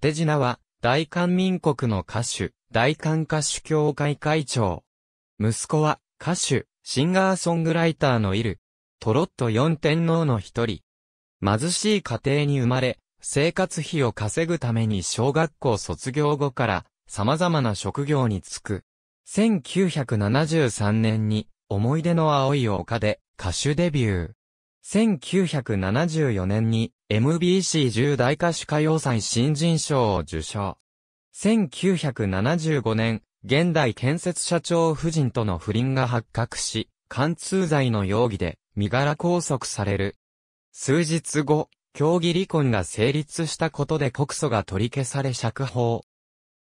手品は、大韓民国の歌手、大韓歌手協会会長。息子は、歌手、シンガーソングライターのいる、トロット四天皇の一人。貧しい家庭に生まれ、生活費を稼ぐために小学校卒業後から様々な職業に就く。1973年に思い出の青い丘で歌手デビュー。1974年に m b c 重大歌手歌謡祭新人賞を受賞。1975年、現代建設社長夫人との不倫が発覚し、貫通罪の容疑で身柄拘束される。数日後、競技離婚が成立したことで告訴が取り消され釈放。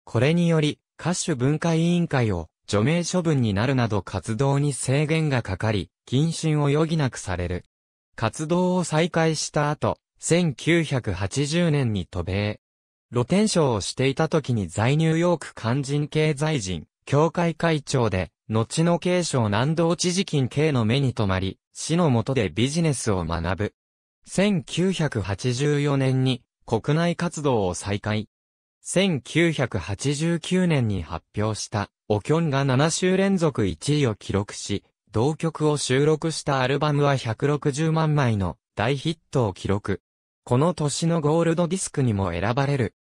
これにより、歌手文化委員会を除名処分になるなど活動に制限がかかり、謹慎を余儀なくされる。活動を再開した後、1980年に渡米。露天商をしていた時に在ニューヨーク肝心経済人、協会会長で、後の継承南道知事金系の目に留まり、市の下でビジネスを学ぶ。1984年に国内活動を再開。1989年に発表した、オキョンが7週連続1位を記録し、同曲を収録したアルバムは160万枚の大ヒットを記録。この年のゴールドディスクにも選ばれる。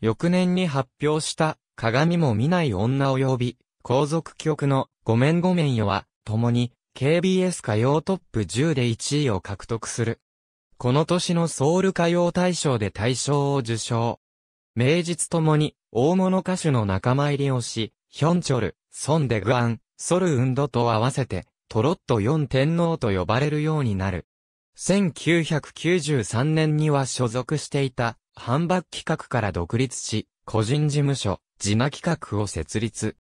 翌年に発表した、鏡も見ない女及び、後続曲の、ごめんごめんよは、共に、KBS 歌謡トップ10で1位を獲得する。この年のソウル歌謡大賞で大賞を受賞。名実ともに、大物歌手の仲間入りをし、ヒョンチョル、ソンデグアン、ソルウンドと合わせて、トロット4天皇と呼ばれるようになる。1993年には所属していた、販売企画から独立し、個人事務所、ジナ企画を設立。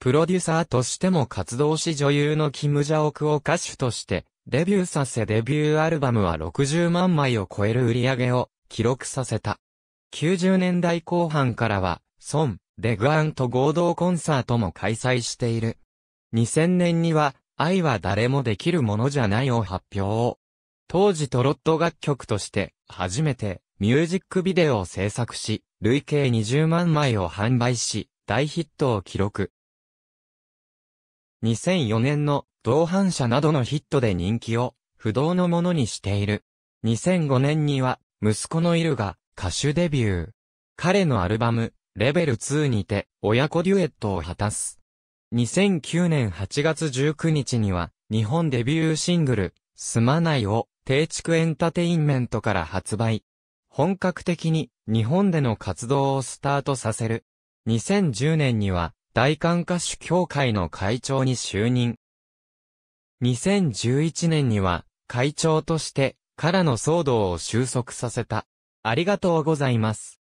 プロデューサーとしても活動し女優のキム・ジャオクを歌手として、デビューさせデビューアルバムは60万枚を超える売り上げを記録させた。90年代後半からは、ソン、デグアンと合同コンサートも開催している。2000年には、愛は誰もできるものじゃないを発表。当時トロット楽曲として初めてミュージックビデオを制作し、累計20万枚を販売し、大ヒットを記録。2004年の同伴者などのヒットで人気を不動のものにしている。2005年には息子のイルが歌手デビュー。彼のアルバム、レベル2にて親子デュエットを果たす。2009年8月19日には日本デビューシングル、すまないを定築エンタテインメントから発売。本格的に日本での活動をスタートさせる。2010年には大韓歌手協会の会長に就任。2011年には会長としてからの騒動を収束させた。ありがとうございます。